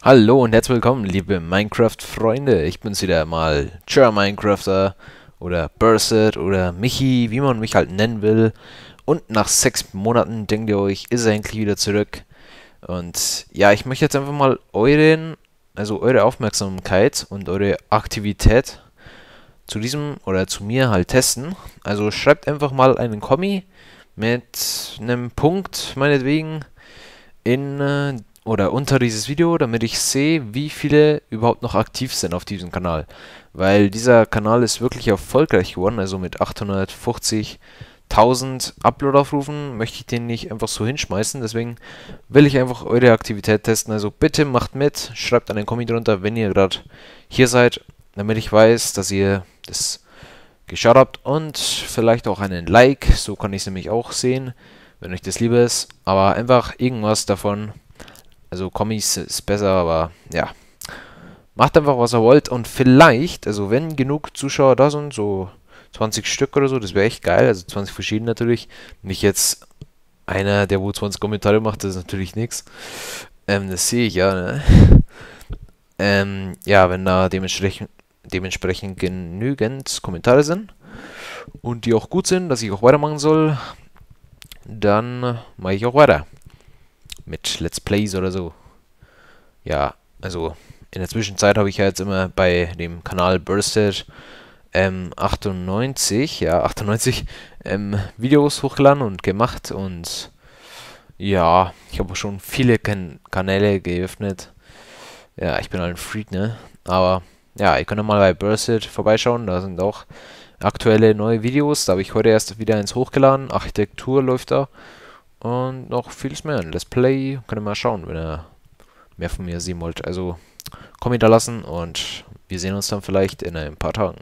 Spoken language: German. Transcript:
Hallo und herzlich willkommen, liebe Minecraft-Freunde. Ich bin's wieder mal, Cher Minecrafter oder Burset oder Michi, wie man mich halt nennen will. Und nach sechs Monaten denkt ihr euch, ist er endlich wieder zurück. Und ja, ich möchte jetzt einfach mal euren, also eure Aufmerksamkeit und eure Aktivität zu diesem oder zu mir halt testen. Also schreibt einfach mal einen Kommi mit einem Punkt, meinetwegen, in äh, oder unter dieses Video, damit ich sehe, wie viele überhaupt noch aktiv sind auf diesem Kanal. Weil dieser Kanal ist wirklich erfolgreich geworden, also mit 850.000 Upload-Aufrufen möchte ich den nicht einfach so hinschmeißen. Deswegen will ich einfach eure Aktivität testen. Also bitte macht mit, schreibt einen Kommentar drunter, wenn ihr gerade hier seid, damit ich weiß, dass ihr das geschaut habt und vielleicht auch einen Like, so kann ich es nämlich auch sehen, wenn euch das lieber ist. Aber einfach irgendwas davon also Kommis ist besser, aber ja. Macht einfach, was ihr wollt. Und vielleicht, also wenn genug Zuschauer da sind, so 20 Stück oder so, das wäre echt geil. Also 20 verschiedene natürlich. Nicht jetzt einer, der wo 20 Kommentare macht, das ist natürlich nichts. Ähm, das sehe ich ja, ne? ähm, ja, wenn da dementsprechend, dementsprechend genügend Kommentare sind und die auch gut sind, dass ich auch weitermachen soll, dann mache ich auch weiter mit Let's Plays oder so. Ja, also in der Zwischenzeit habe ich ja jetzt immer bei dem Kanal Bursted ähm, 98, ja, 98 ähm, Videos hochgeladen und gemacht und ja, ich habe schon viele kan Kanäle geöffnet. Ja, ich bin halt ein Freak, ne? Aber ja, ihr könnt mal bei Bursted vorbeischauen, da sind auch aktuelle neue Videos. Da habe ich heute erst wieder eins hochgeladen. Architektur läuft da. Und noch vieles mehr. Let's Play. Könnt ihr mal schauen, wenn ihr mehr von mir sehen wollt. Also, Kommentar lassen und wir sehen uns dann vielleicht in ein paar Tagen.